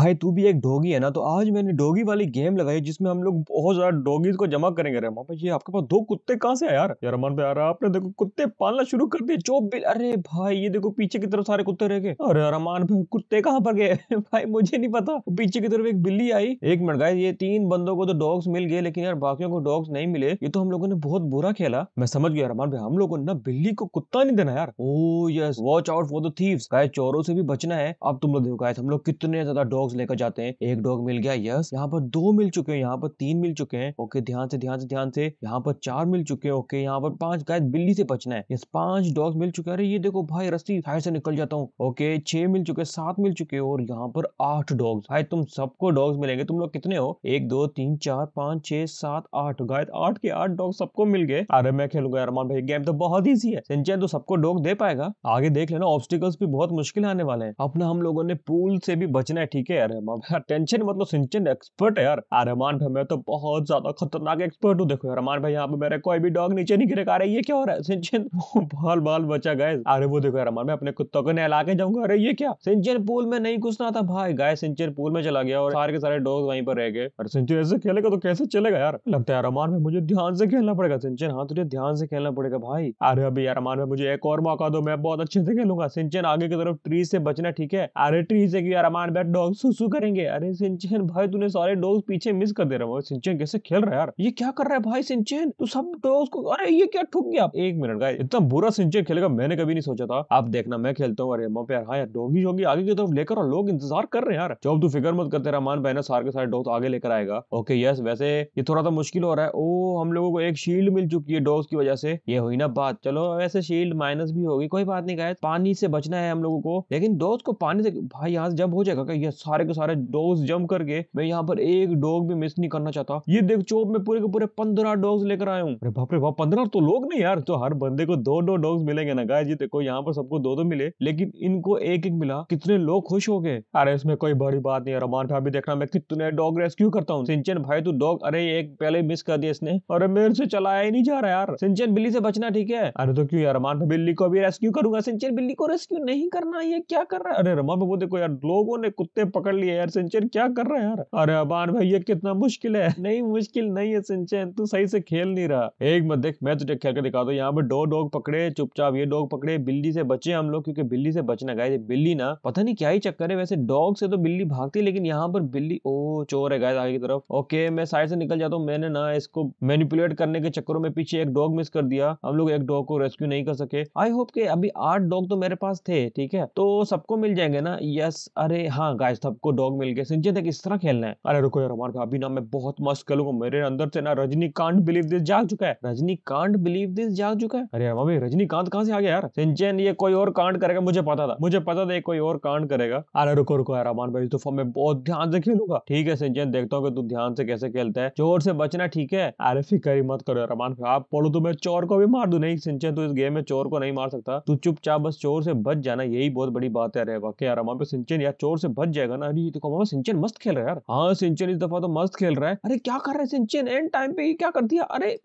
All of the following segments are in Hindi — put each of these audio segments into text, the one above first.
भाई तू भी एक डोगी है ना तो आज मैंने डोगी वाली गेम लगाई जिसमें हम लोग बहुत ज्यादा डोगी को जमा करेंगे रहमान भाई ये आपके पास दो कुत्ते कहाँ से आया यार यार रमान भाई यार आपने देखो कुत्ते पालना शुरू कर दिए जो बिल अरे भाई ये देखो पीछे की तरफ सारे कुत्ते रह गए अरे रमान भाई कुत्ते कहाँ पर गए भाई मुझे नहीं पता पीछे की तरफ एक बिल्ली आई एक मिनट गाय ये तीन बंदों को तो डॉग्स मिल गए लेकिन यार बाकी को डॉग्स नहीं मिले ये तो हम लोगों ने बहुत बुरा खेला मैं समझ गया रमान भाई हम लोगों ने ना बिल्ली को कुत्ता नहीं देना यार oh yes watch out for the thieves गाय चोरों से भी बचना है अब तुम लोग देखो गाय हम लोग कितने ज्यादा डॉग्स डॉग्स लेकर जाते हैं एक डॉग मिल गया यस यहाँ पर दो मिल चुके हैं यहाँ पर तीन मिल चुके हैं ओके ध्यान से ध्यान से ध्यान से यहाँ पर चार मिल चुके हैं ओके यहाँ पर पांच गाय बिल्ली से बचना है यस पांच डॉग मिल चुके हैं अरे ये देखो भाई रस्सी साइड से निकल जाता हूँ ओके छह मिल चुके हैं सात मिल चुके हैं और यहाँ पर आठ डॉग्स भाई तुम सबको डॉग्स मिलेंगे तुम लोग कितने हो एक दो तीन चार पांच छह सात आठ गाय आठ के आठ डॉग सबको मिल गए अरे मैं खेलूंगा अरमान भाई गेम तो बहुत ईजी है सिंचन तो सबको डॉग दे पाएगा आगे देख लेना ऑब्स्टिकल्स भी बहुत मुश्किल आने वाले हैं अपना हम लोगों ने पूल से भी बचना है ठीक ठीक है यार यार हाँ, टेंशन मतलब सिंचन एक्सपर्ट है यार हाँ, रहमान भाई मैं तो बहुत ज्यादा खतरनाक एक्सपर्ट हूँ देखो रहमान भाई यहाँ पे मेरे कोई भी डॉग नीचे नहीं गिरेगा अरे ये क्या हो रहा है सिंचन बाल बाल बचा गए अरे वो देखो रहमान भाई अपने कुत्तों को नहला के जाऊंगा अरे ये क्या सिंचन पूल में नहीं घुसना था भाई गाय सिंचन पूल में चला गया और सारे के सारे डॉग वहीं पर रह गए अरे सिंचन ऐसे खेलेगा तो कैसे चलेगा यार लगता है रहमान भाई मुझे ध्यान से खेलना पड़ेगा सिंचन हाँ तुझे ध्यान से खेलना पड़ेगा भाई अरे अभी यार भाई मुझे एक और मौका दो मैं बहुत अच्छे से खेलूंगा सिंचन आगे की तरफ ट्री से बचना ठीक है अरे ट्री से यार भाई डॉग सुसु करेंगे अरे सिंचन भाई तूने सारे डॉग्स पीछे मिस कर दे रहा है सिंचन कैसे खेल रहा है यार ये क्या कर रहा है भाई सिंचन तू सब डॉग्स को अरे ये क्या ठुक गया एक मिनट का इतना बुरा सिंचन खेलेगा मैंने कभी नहीं सोचा था आप देखना मैं खेलता हूँ अरे मम्मी प्यार हाँ यार डॉगी शॉगी आगे की तरफ लेकर लोग इंतजार कर रहे हैं यार जब तू फिक्र मत कर तेरा मान बहना सार के सारे डॉग्स आगे लेकर आएगा ओके यस वैसे ये थोड़ा सा मुश्किल हो रहा है ओ हम लोगों को एक शील्ड मिल चुकी है डॉग्स की वजह से ये हुई ना बात चलो वैसे शील्ड माइनस भी होगी कोई बात नहीं गाय पानी से बचना है हम लोगों को लेकिन डॉग्स को पानी से भाई यहाँ जब हो जाएगा क्या सारे के सारे डॉग्स जम करके मैं यहाँ पर एक डॉग भी मिस नहीं करना चाहता ये देख चोप में पूरे के पूरे पंद्रह डॉग्स लेकर आया हूँ अरे बाप रे बाप पंद्रह तो लोग नहीं यार तो हर बंदे को दो दो डॉग्स मिलेंगे ना गाय जी देखो यहाँ पर सबको दो दो मिले लेकिन इनको एक एक मिला कितने लोग खुश हो गए अरे इसमें कोई बड़ी बात नहीं रमान भाई अभी देखना मैं कितने डॉग रेस्क्यू करता हूँ सिंचन भाई तू तो डॉग अरे एक पहले मिस कर दिया इसने अरे मेरे से चलाया ही नहीं जा रहा यार सिंचन बिल्ली से बचना ठीक है अरे तो क्यों यार रमान भाई बिल्ली को भी रेस्क्यू करूंगा सिंचन बिल्ली को रेस्क्यू नहीं करना ये क्या कर रहा है अरे रमान बाबू देखो यार लोगों ने कुत्ते पकड़ लिया यार सिंचन क्या कर रहा है यार अरे अबान भाई ये कितना मुश्किल है नहीं मुश्किल नहीं है सिंचन तू सही से खेल नहीं रहा एक मत देख मैं तुझे खेल कर दिखा दो यहाँ पे दो डॉग पकड़े चुपचाप ये डॉग पकड़े बिल्ली से बचे हम लोग क्योंकि बिल्ली से बचना गाय बिल्ली ना पता नहीं क्या ही चक्कर है वैसे डॉग से तो बिल्ली भागती है लेकिन यहाँ पर बिल्ली ओ चोर है गाय आगे की तरफ ओके मैं साइड से निकल जाता हूँ मैंने ना इसको मैनिपुलेट करने के चक्करों में पीछे एक डॉग मिस कर दिया हम लोग एक डॉग को रेस्क्यू नहीं कर सके आई होप के अभी आठ डॉग तो मेरे पास थे ठीक है तो सबको मिल जाएंगे ना यस अरे हाँ गाय था सबको डॉग मिल गया संजय देख इस तरह खेलना है अरे रुको यार हमारे अभी ना मैं बहुत मस्त खेलूंगा मेरे अंदर से ना रजनीकांत बिलीव दिस जाग चुका है रजनीकांत बिलीव दिस जाग चुका है अरे यार भाई रजनीकांत कहाँ से आ गया यार संजय ये कोई और कांड करेगा मुझे पता था मुझे पता था ये कोई और कांड करेगा अरे रुको रुको यार अमान भाई तो फॉर्म में बहुत ध्यान से खेलूंगा ठीक है संजय देखता हूँ तू ध्यान से कैसे खेलता है जोर से बचना ठीक है अरे फिक्र ही मत करो रमान आप पढ़ो तो मैं चोर को भी मार दू नहीं सिंचन तू इस गेम में चोर को नहीं मार सकता तू चुपचाप बस चोर से बच जाना यही बहुत बड़ी बात है वाकई यार रमान पे सिंचन यार चोर से बच जाएगा अरे तो सिंचन मस्त खेल रहा है यार हाँ सिंचन इस दफा तो मस्त खेल रहा है अरे क्या कर सिंचन एंड टाइम पे ये क्या कर दिया अरे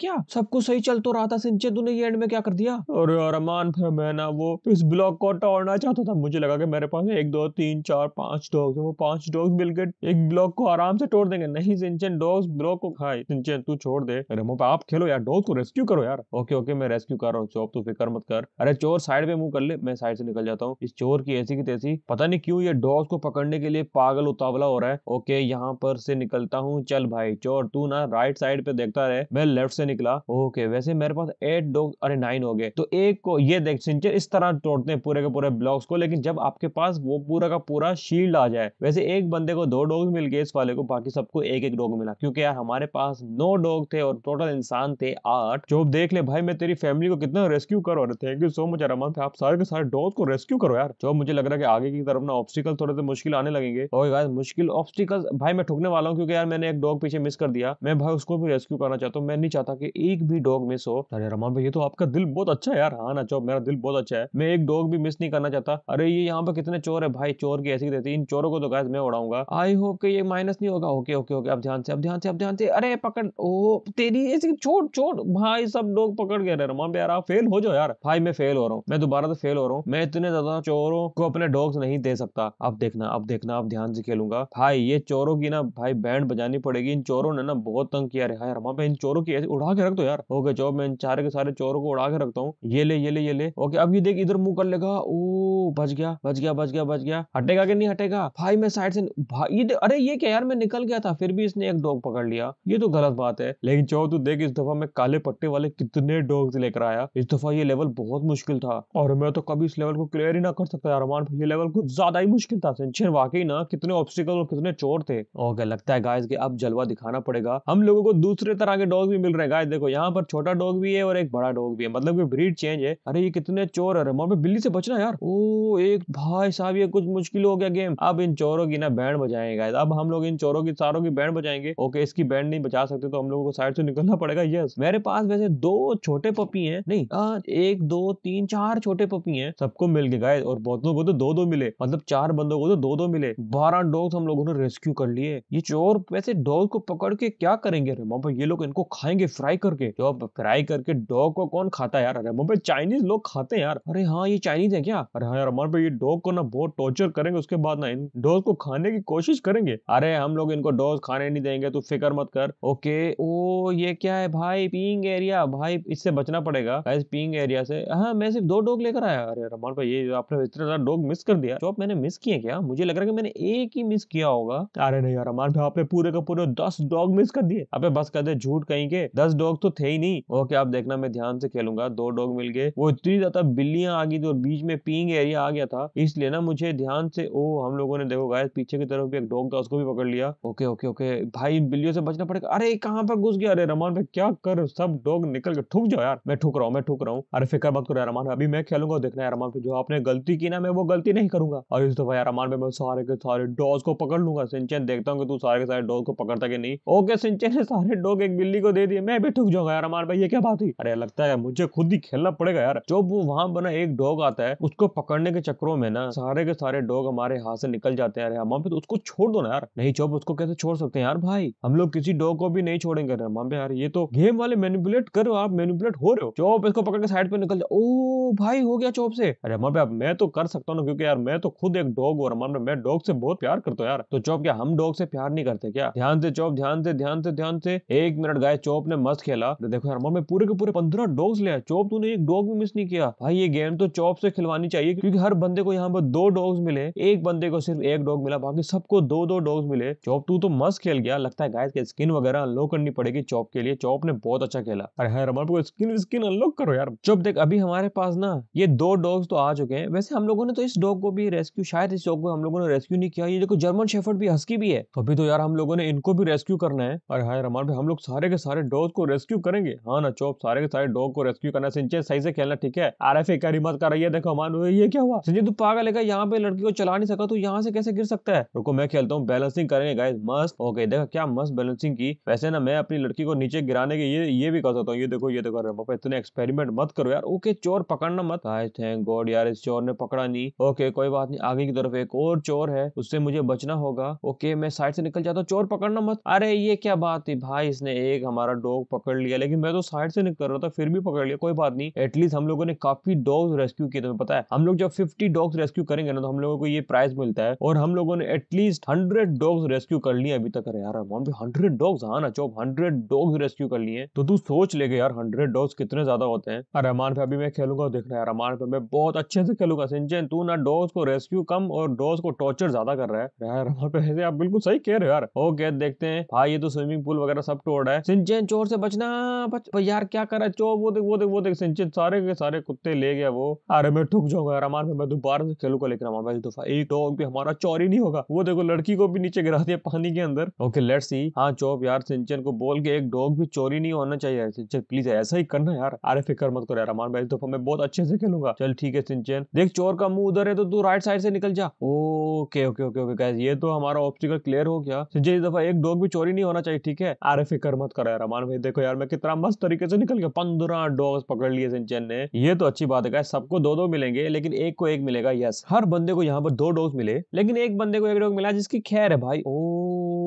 क्या सब कुछ सही चल तो रहा था सिंचन तूने ये एंड में क्या कर दिया अरे अरमान फिर मैं ना वो इस ब्लॉक को तोड़ना चाहता था मुझे लगा कि मेरे पास एक दो तीन चार पांच डॉग्स वो पांच डॉग्स मिलकर एक ब्लॉक को आराम से तोड़ देंगे नहीं सिंचन डॉग्स ब्लॉक को खाए सिंचन तू छोड़ दे अरे पे आप खेलो यार डॉग को रेस्क्यू करो यार ओके ओके मैं रेस्क्यू कर रहा हूँ चौप तू फिक्र मत कर अरे चोर साइड पे मुंह कर ले मैं साइड से निकल जाता हूँ इस चोर की ऐसी की तैसी पता नहीं क्यों ये डॉग बॉस को पकड़ने के लिए पागल उतावला हो रहा है ओके यहाँ पर से निकलता हूँ चल भाई चोर तू ना राइट साइड पे देखता रहे मैं लेफ्ट से निकला ओके वैसे मेरे पास एट डॉग अरे नाइन हो गए तो एक को ये देख सिंचर इस तरह तोड़ते हैं पूरे के पूरे ब्लॉक्स को लेकिन जब आपके पास वो पूरा का पूरा शील्ड आ जाए वैसे एक बंदे को दो डॉग मिल गए इस वाले को बाकी सबको एक एक डॉग मिला क्योंकि यार हमारे पास नौ डॉग थे और टोटल इंसान थे आठ जो देख ले भाई मैं तेरी फैमिली को कितना रेस्क्यू करो thank you so much Armaan आप सारे के सारे डॉग को रेस्क्यू करो यार जो मुझे लग रहा है कि आगे की तरफ ना ऑब्स्टिकल थोड़े से मुश्किल आने लगेंगे और गाइस मुश्किल ऑब्स्टिकल्स भाई मैं ठुकने वाला हूँ क्योंकि यार मैंने एक डॉग पीछे मिस कर दिया मैं भाई उसको भी रेस्क्यू करना चाहता हूँ मैं नहीं चाहता कि एक भी डॉग मिस हो अरे रमान भाई ये तो आपका दिल बहुत अच्छा है यार हाँ ना चौब मेरा दिल बहुत अच्छा है मैं एक डॉग भी मिस नहीं करना चाहता अरे ये यहाँ पे कितने चोर है भाई चोर की ऐसी रहती है इन चोरों को तो गाइस मैं उड़ाऊंगा आई होप के ये माइनस नहीं होगा ओके ओके ओके अब ध्यान से अब ध्यान से अब ध्यान से अरे पकड़ ओ तेरी ऐसी छोट छोट भाई सब लोग पकड़ गए रमान भाई यार फेल हो जाओ यार भाई मैं फेल हो रहा हूँ मैं दोबारा से फेल हो रहा हूँ मैं इतने ज्यादा चोरों को अपने डॉग्स नहीं दे सकता अब देखना अब देखना अब ध्यान से खेलूंगा भाई ये चोरों की ना भाई बैंड बजानी पड़ेगी इन चोरों ने ना बहुत तंग किया रहा यार वहां पे इन चोरों की उड़ा के रख दो यार ओके चो मैं इन चार के सारे चोरों को उड़ा के रखता हूँ ये ले ये ले ये ले ओके अब ये देख इधर मुंह कर लेगा ओ बच गया बच गया बच गया बच गया हटेगा कि नहीं हटेगा भाई मैं साइड से भाई अरे ये क्या यार मैं निकल गया था फिर भी इसने एक डॉग पकड़ लिया ये तो गलत बात है लेकिन चो तू देख इस दफा मैं काले पट्टे वाले कितने डॉग लेकर आया इस दफा ये लेवल बहुत मुश्किल था और मैं तो कभी इस लेवल को क्लियर ही ना कर सकता यार ये लेवल कुछ ज्यादा ही मुश्किल निश्चित था सिंचन वाकई ना कितने ऑब्स्टिकल और कितने चोर थे ओके लगता है गाइस कि अब जलवा दिखाना पड़ेगा हम लोगों को दूसरे तरह के डॉग भी मिल रहे हैं गाइस देखो यहाँ पर छोटा डॉग भी है और एक बड़ा डॉग भी है मतलब की ब्रीड चेंज है अरे ये कितने चोर है मम्मी बिल्ली से बचना यार ओ एक भाई साहब ये कुछ मुश्किल हो गया गेम अब इन चोरों की ना बैंड बजाएंगे गाइस अब हम लोग इन चोरों की सारों की बैंड बजाएंगे ओके इसकी बैंड नहीं बचा सकते तो हम लोगों को साइड से निकलना पड़ेगा यस मेरे पास वैसे दो छोटे पपी है नहीं एक दो तीन चार छोटे पपी है सबको मिल गए गाय और बहुतों को तो दो दो मिले मतलब चार बंदों को तो दो दो मिले बारह डॉग हम लोगों ने रेस्क्यू कर लिए ये चोर वैसे डॉग को पकड़ के क्या करेंगे अरे मम्मा ये लोग इनको खाएंगे फ्राई करके जो तो फ्राई करके डॉग को कौन खाता है यार अरे मम्मा चाइनीज लोग खाते हैं यार अरे हाँ ये चाइनीज है क्या अरे हाँ यार हमारे ये डॉग को ना बहुत टॉर्चर करेंगे उसके बाद ना इन डॉग को खाने की कोशिश करेंगे अरे हम लोग इनको डॉग खाने नहीं देंगे तू फिक्र मत कर ओके ओ ये क्या है भाई पींग एरिया भाई इससे बचना पड़ेगा पींग एरिया से हाँ मैं सिर्फ दो डॉग लेकर आया अरे रमान भाई ये आपने इतना डॉग मिस कर दिया जो मैंने मिस किया है क्या मुझे लग रहा है कि मैंने एक ही मिस किया होगा अरे नहीं यार हमारे आपने पूरे का पूरे दस डॉग मिस कर दिए अबे बस कर दे झूठ कहीं के दस डॉग तो थे ही नहीं ओके आप देखना मैं ध्यान से खेलूंगा दो डॉग मिल गए वो इतनी ज्यादा बिल्लियां आ गई थी और बीच में पिंग एरिया आ गया था इसलिए ना मुझे ध्यान से ओ हम लोगों ने देखो गाय पीछे की तरफ भी एक डॉग था उसको भी पकड़ लिया ओके ओके ओके भाई बिल्लियों से बचना पड़ेगा अरे कहाँ पर घुस गया अरे रमान भाई क्या कर सब डॉग निकल गए ठुक जाओ यार मैं ठुक रहा हूँ मैं ठुक रहा हूँ अरे फिक्र मत करो रमान अभी मैं खेलूंगा देखना है रमान पे जो आपने गलती की ना मैं वो गलती नहीं करूंगा और इस दफा रहमान भाई मैं सारे के सारे डॉग को पकड़ लूंगा सिंचन देखता हूँ कि तू सारे के सारे डॉग को पकड़ता कि नहीं ओके सिंचन ने सारे डॉग एक बिल्ली को दे दिए मैं भी ठुक जाऊंगा यार रमान भाई ये क्या बात हुई अरे लगता है मुझे खुद ही खेलना पड़ेगा यार जो वो वहां बना एक डॉग आता है उसको पकड़ने के चक्करों में ना सारे के सारे डॉग हमारे हाथ से निकल जाते हैं रहमान भाई तो उसको छोड़ दो ना यार नहीं चौप उसको कैसे छोड़ सकते हैं यार भाई हम लोग किसी डॉग को भी नहीं छोड़ेंगे रहमान पे यार ये तो गेम वाले मैनिपुलेट करो आप मैनिपुलेट हो रहे हो चौप इसको पकड़ के साइड पे निकल जाओ ओ भाई हो गया चौप से अरे रहमान भाई मैं तो कर सकता हूँ ना क्योंकि यार मैं तो खुद एक डॉग डॉग और अमन मैं डॉग से बहुत प्यार करता हूँ यार तो चौप क्या हम डॉग से प्यार नहीं करते क्या ध्यान से चौप ध्यान से ध्यान से ध्यान से एक मिनट गाय चौप ने मस्त खेला तो देखो यार में पूरे के पूरे पंद्रह डॉग्स लिया चौप तूने एक डॉग भी मिस नहीं किया भाई ये गेम तो चौप से खिलवानी चाहिए क्योंकि हर बंदे को यहाँ पर दो डॉग्स मिले एक बंदे को सिर्फ एक डॉग मिला बाकी सबको दो दो डॉग्स मिले चौप तू तो मस्त खेल गया लगता है गाय के स्किन वगैरह अनलॉक करनी पड़ेगी चौप के लिए चौप ने बहुत अच्छा खेला अरे है रमन को स्किन स्किन अनलॉक करो यार चौप देख अभी हमारे पास ना ये दो डॉग्स तो आ चुके हैं वैसे हम लोगों ने तो इस डॉग को भी रेस्क्यू शायद इस डॉग को हम लोगों ने रेस्क्यू नहीं किया ये देखो जर्मन शेफर्ड भी हस्की भी है तो अभी तो यार हम लोगों ने इनको भी रेस्क्यू करना है अरे हाय रमान भाई हम लोग सारे के सारे डॉग को रेस्क्यू करेंगे हाँ ना चौप सारे के सारे डॉग को रेस्क्यू करना सिंचे सही से खेलना ठीक है आर एफ एक मत कर रही है देखो हमान ये क्या हुआ संजय तू पागल है यहाँ पे लड़की को चला नहीं सका तो यहाँ से कैसे गिर सकता है रुको मैं खेलता हूँ बैलेंसिंग करेंगे गाय मस्त ओके देखो क्या मस्त बैलेंसिंग की वैसे ना मैं अपनी लड़की को नीचे गिराने के ये ये भी कर सकता हूँ ये देखो ये देखो अरे पापा इतने एक्सपेरिमेंट मत करो यार ओके चोर पकड़ना मत आए थैंक गॉड यार इस चोर ने पकड़ा नहीं ओके कोई बात नहीं आगे की तरफ तरफ एक और चोर है उससे मुझे बचना होगा ओके मैं साइड से निकल जाता हूँ चोर पकड़ना मत अरे ये क्या बात थी भाई इसने एक हमारा डॉग पकड़ लिया लेकिन मैं तो साइड से निकल रहा था फिर भी पकड़ लिया कोई बात नहीं एटलीस्ट हम लोगों ने काफी डॉग्स रेस्क्यू किए तुम्हें पता है हम लोग जब फिफ्टी डॉग्स रेस्क्यू करेंगे ना तो हम लोगों को ये प्राइज मिलता है और हम लोगों ने एटलीस्ट हंड्रेड डॉग्स रेस्क्यू कर लिया अभी तक यार हंड्रेड डॉग्स हाँ ना चौप हंड्रेड डॉग्स रेस्क्यू कर लिए तो तू सोच लेगा यार हंड्रेड डॉग्स कितने ज्यादा होते हैं अरे अमान पे अभी मैं खेलूंगा देखना यार अमान पे मैं बहुत अच्छे से खेलूंगा सिंचन तू ना डॉग्स को रेस्क्यू कम और और डॉज को टॉर्चर ज्यादा कर रहा है यार हमारे आप बिल्कुल सही कह रहे हो यार ओके देखते हैं भाई ये तो स्विमिंग पूल वगैरह सब तोड़ रहा है सिंचन चोर से बचना बच यार क्या कर रहा है चोर वो देख वो देख वो देख सिंचन सारे के सारे कुत्ते ले गया वो अरे मैं ठुक जाऊंगा यार हमारे मैं दोबारा से खेलूंगा लेकिन हमारे दोफा तो एक डॉग भी हमारा चोरी नहीं होगा वो देखो लड़की को भी नीचे गिरा दिया पानी के अंदर ओके लेट्स सी हाँ चौप यार सिंचन को बोल के एक डॉग भी चोरी नहीं होना चाहिए सिंचन प्लीज ऐसा ही करना यार अरे फिक्र मत करो यार हमारे भाई दफा तो मैं बहुत अच्छे से खेलूंगा चल ठीक है सिंचन देख चोर का मुंह उधर है तो तू राइट साइड से निकल जा क्या okay okay okay okay guys ये तो हमारा ऑब्स्टिकल क्लियर हो गया संजय इस दफा एक डॉग भी चोरी नहीं होना चाहिए ठीक है अरे फिक्र मत करो यार अमान भाई देखो यार मैं कितना मस्त तरीके से निकल गया पंद्रह डॉग पकड़ लिए संजय ने ये तो अच्छी बात है गाइस सबको दो दो मिलेंगे लेकिन एक को एक मिलेगा यस हर बंदे को यहाँ पर दो डॉग मिले लेकिन एक बंदे को एक डॉग मिला जिसकी खैर है भाई ओ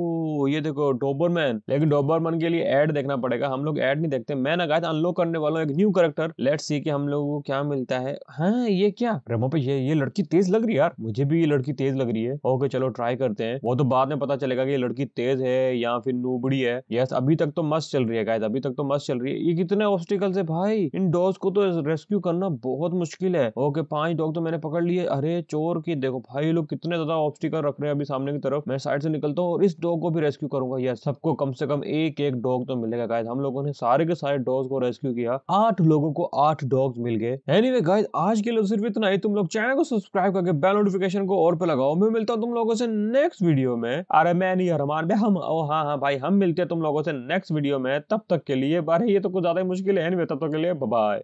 ये देखो डोबरमैन लेकिन डोबरमैन के लिए एड देखना पड़ेगा हम लोग एड नहीं देखते मैं ना गाइस अनलॉक करने वाला एक न्यू करेक्टर लेट सी कि हम लोगों को क्या मिलता है हाँ ये क्या रेमो पे ये ये लड़की तेज लग रही है यार मुझे भी ये लड़की तेज लग रही है ओके चलो ट्राई करते हैं वो तो बाद में पता चलेगा कि ये लड़की तेज है या फिर नूबड़ी है यस अभी तक तो मस्त चल रही है गाइस अभी तक तो मस्त चल रही है ये कितने ऑब्स्टिकल है भाई इन डॉग्स को तो रेस्क्यू करना बहुत मुश्किल है ओके पांच डॉग तो मैंने पकड़ लिए अरे चोर की देखो भाई लोग कितने ज्यादा ऑब्स्टिकल रख रहे हैं अभी सामने की तरफ मैं साइड से निकलता हूँ और इस डॉग को भी रेस्क्यू करूंगा यार सबको कम से कम एक एक डॉग तो मिलेगा गाइज हम लोगों ने सारे के सारे डॉग्स को रेस्क्यू किया आठ लोगों को आठ डॉग्स मिल गए एनीवे गाइज आज के लिए सिर्फ इतना ही तुम लोग चैनल को सब्सक्राइब करके बेल नोटिफिकेशन को और पे लगाओ मैं मिलता हूँ तुम लोगों से नेक्स्ट वीडियो में अरे मैं नहीं अरमान भाई हम ओ हाँ हाँ भाई हम मिलते हैं तुम लोगों से नेक्स्ट वीडियो में तब तक के लिए बारे ये तो कुछ ज्यादा ही मुश्किल है एनीवे तब तक के लिए बाय